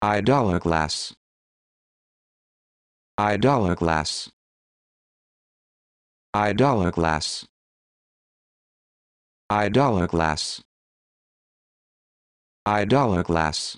Idolic glass. Idolic glass. Idolic glass. Idolic glass. Idolic glass.